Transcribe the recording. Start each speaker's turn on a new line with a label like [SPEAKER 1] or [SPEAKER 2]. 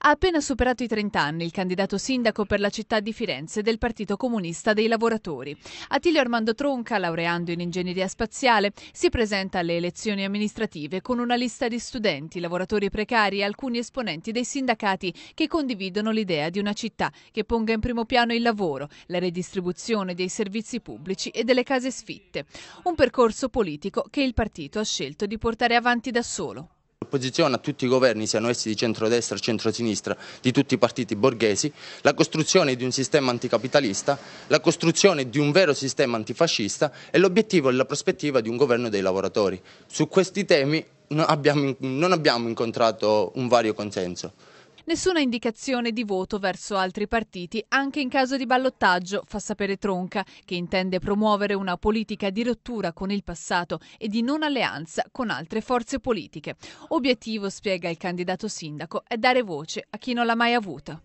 [SPEAKER 1] Ha appena superato i 30 anni il candidato sindaco per la città di Firenze del Partito Comunista dei Lavoratori. Attilio Armando Tronca, laureando in ingegneria spaziale, si presenta alle elezioni amministrative con una lista di studenti, lavoratori precari e alcuni esponenti dei sindacati che condividono l'idea di una città che ponga in primo piano il lavoro, la redistribuzione dei servizi pubblici e delle case sfitte. Un percorso politico che il partito ha scelto di portare avanti da solo.
[SPEAKER 2] L'opposizione a tutti i governi, siano essi di centrodestra o centrosinistra, di tutti i partiti borghesi, la costruzione di un sistema anticapitalista, la costruzione di un vero sistema antifascista e l'obiettivo e la prospettiva di un governo dei lavoratori. Su questi temi non abbiamo, non abbiamo incontrato un vario consenso.
[SPEAKER 1] Nessuna indicazione di voto verso altri partiti, anche in caso di ballottaggio, fa sapere Tronca, che intende promuovere una politica di rottura con il passato e di non alleanza con altre forze politiche. Obiettivo, spiega il candidato sindaco, è dare voce a chi non l'ha mai avuta.